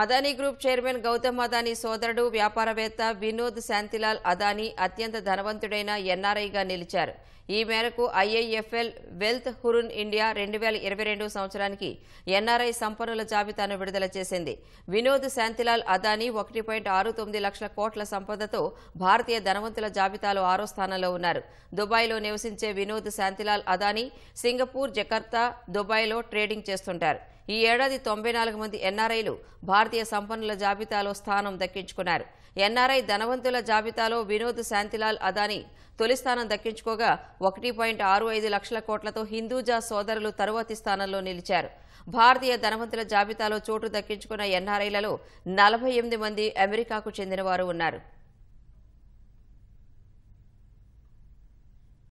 Adani group chairman Gautam Adani సోదరుడు వ్యాపారవేత్త వినోద్ శాంతిలాల్ అదానీ అత్యంత ధనవంతుడైన ఎన్ఆర్ఐగా నిలిచారు ఈ మేరకు ఐఐఎఫ్ఎల్ వెల్త్ హురున్ ఇండియా రెండు వేల ఇరవై రెండు సంవత్సరానికి ఎన్ఆర్ఐ సంపన్నుల జాబితాను విడుదల చేసింది వినోద్ శాంతిలాల్ అదానీ ఒకటి పాయింట్ ఆరు తొమ్మిది లక్షల కోట్ల సంపదతో భారతీయ ధనవంతుల జాబితాలో ఆరో స్థానంలో ఉన్నారు దుబాయ్లో నివసించే వినోద్ శాంతిలాల్ అదానీ సింగపూర్ జకర్తా దుబాయ్లో ట్రేడింగ్ చేస్తుంటారు ఈ ఏడాది తొంభై నాలుగు మంది ఎన్ఆర్ఐలు భారతీయ సంపన్నుల జాబితాలో స్థానం దక్కించుకున్నారు ఎన్ఆర్ఐ ధనవంతుల జాబితాలో వినోద్ శాంతిలాల్ అదానీ తొలి స్థానం దక్కించుకోగా ఒకటి పాయింట్ ఆరు ఐదు లక్షల కోట్లతో హిందూజా సోదరులు తరువాతి స్థానంలో నిలిచారు భారతీయ ధనవంతుల జాబితాలో చోటు దక్కించుకున్న ఎన్ఆర్ఐలలో నలభై ఎనిమిది మంది అమెరికాకు చెందినవారు ఉన్నారు